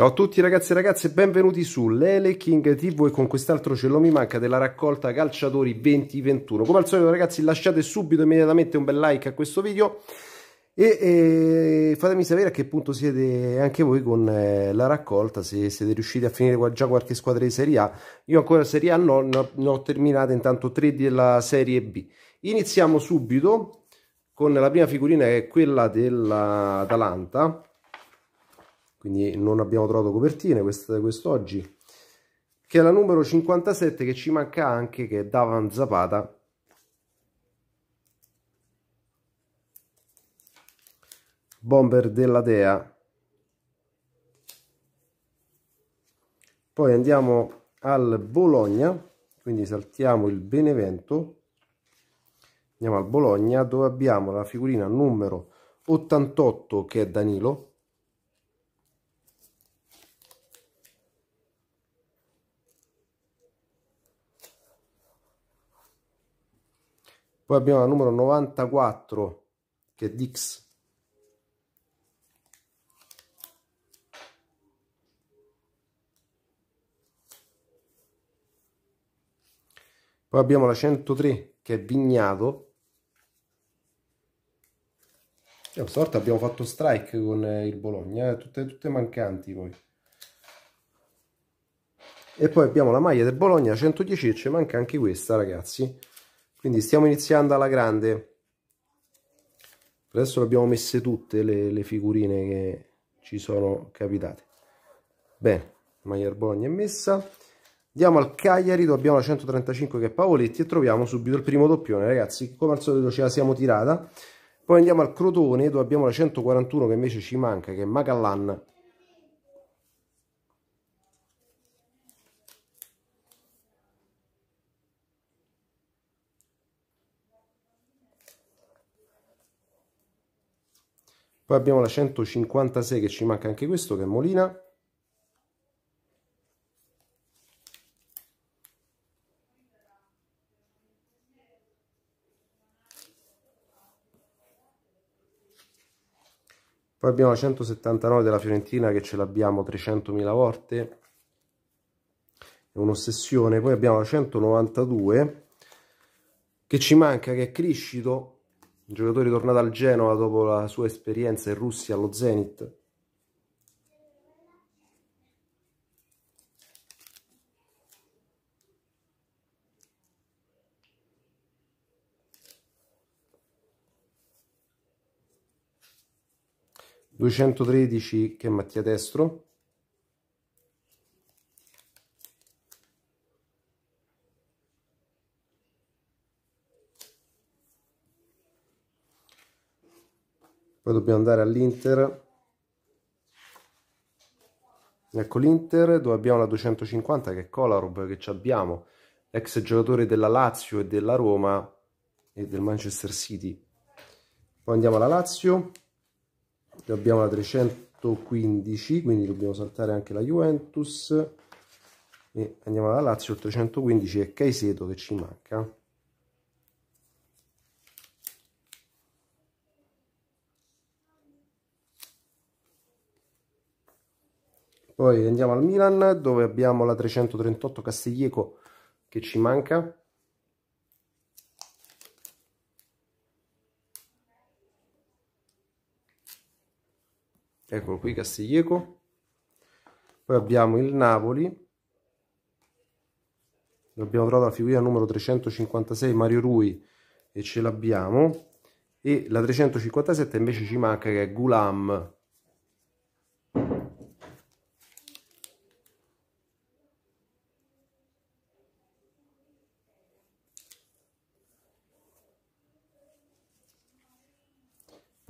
Ciao a tutti ragazzi e ragazze, benvenuti su Lele King TV e con quest'altro ce l'ho mi manca della raccolta calciatori 2021. Come al solito ragazzi lasciate subito immediatamente un bel like a questo video e, e fatemi sapere a che punto siete anche voi con eh, la raccolta, se siete riusciti a finire già qualche squadra di Serie A. Io ancora Serie A non, ne ho terminate intanto 3 della Serie B. Iniziamo subito con la prima figurina che è quella dell'Atalanta quindi non abbiamo trovato copertine questa quest'oggi, che è la numero 57 che ci manca anche, che è Davan Zapata, Bomber della Dea. Poi andiamo al Bologna, quindi saltiamo il Benevento, andiamo al Bologna dove abbiamo la figurina numero 88 che è Danilo, Poi abbiamo la numero 94 che è Dix. Poi abbiamo la 103 che è Vignato. E eh, questa volta abbiamo fatto strike con eh, il Bologna, eh, tutte, tutte mancanti poi. E poi abbiamo la maglia del Bologna 110 e ci manca anche questa ragazzi quindi stiamo iniziando alla grande adesso le abbiamo messe tutte le, le figurine che ci sono capitate bene Maier Bologna è messa andiamo al Cagliari dove abbiamo la 135 che è Paoletti e troviamo subito il primo doppione ragazzi come al solito ce la siamo tirata poi andiamo al Crotone dove abbiamo la 141 che invece ci manca che è Macallan Poi abbiamo la 156 che ci manca anche questo che è Molina. Poi abbiamo la 179 della Fiorentina che ce l'abbiamo 300.000 volte, è un'ossessione. Poi abbiamo la 192 che ci manca, che è Criscito, un giocatore tornato al Genova dopo la sua esperienza in Russia allo Zenit. Duecentotredici che Mattia Destro. poi dobbiamo andare all'Inter ecco l'Inter dove abbiamo la 250 che è Kolarov che ci abbiamo ex giocatore della Lazio e della Roma e del Manchester City poi andiamo alla Lazio dove abbiamo la 315 quindi dobbiamo saltare anche la Juventus e andiamo alla Lazio 315 e Caisedo che ci manca Poi andiamo al Milan dove abbiamo la 338 Castiglieco che ci manca. Eccolo qui Castiglieco. Poi abbiamo il Napoli. Abbiamo trovato la figura numero 356 Mario Rui e ce l'abbiamo. E la 357 invece ci manca che è Gulam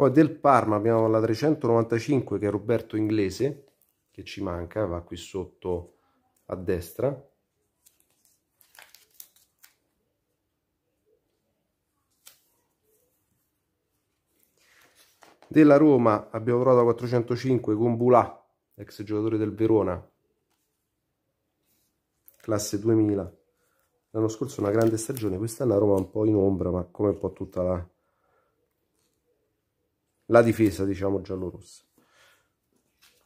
Poi del Parma abbiamo la 395 che è Roberto Inglese, che ci manca, va qui sotto a destra. Della Roma abbiamo trovato 405 con Bulà, ex giocatore del Verona, classe 2000. L'anno scorso una grande stagione, quest'anno la Roma un po' in ombra, ma come un po' tutta la, la difesa diciamo giallorossa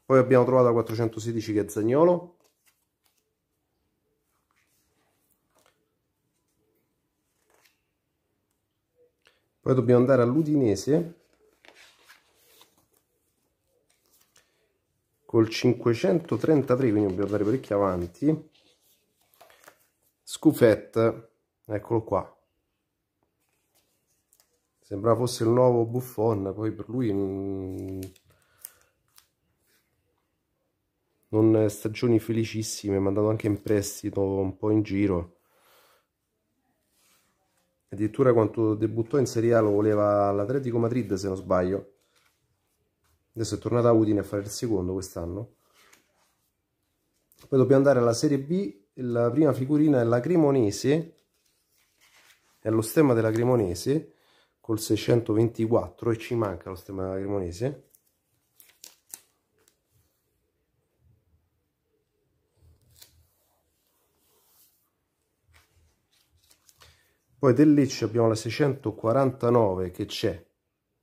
poi abbiamo trovato 416 che è Zagnolo poi dobbiamo andare all'Udinese col 533 quindi dobbiamo andare parecchio avanti Scufet eccolo qua Sembrava fosse il nuovo Buffon, poi per lui non... non stagioni felicissime, mandato anche in prestito un po' in giro. Addirittura quando debuttò in Serie A lo voleva l'Atletico Madrid, se non sbaglio. Adesso è tornata a Udine a fare il secondo quest'anno. Poi dobbiamo andare alla Serie B, la prima figurina è la Cremonese, è lo stemma della Cremonese col 624 e ci manca lo stemma cremonese poi del Lecce abbiamo la 649 che c'è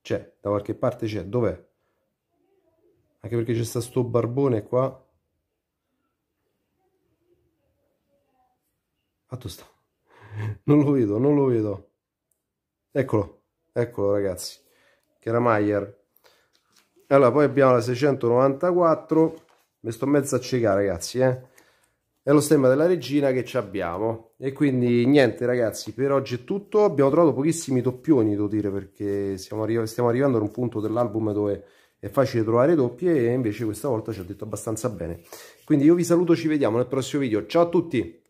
c'è da qualche parte c'è dov'è anche perché c'è sta sto barbone qua fatto ah, sta non lo vedo non lo vedo eccolo eccolo ragazzi che Keramayer allora poi abbiamo la 694 mi sto mezzo a ciecare ragazzi eh? è lo stemma della regina che ci abbiamo e quindi niente ragazzi per oggi è tutto abbiamo trovato pochissimi doppioni devo dire perché arri stiamo arrivando ad un punto dell'album dove è facile trovare doppie e invece questa volta ci ha detto abbastanza bene quindi io vi saluto ci vediamo nel prossimo video ciao a tutti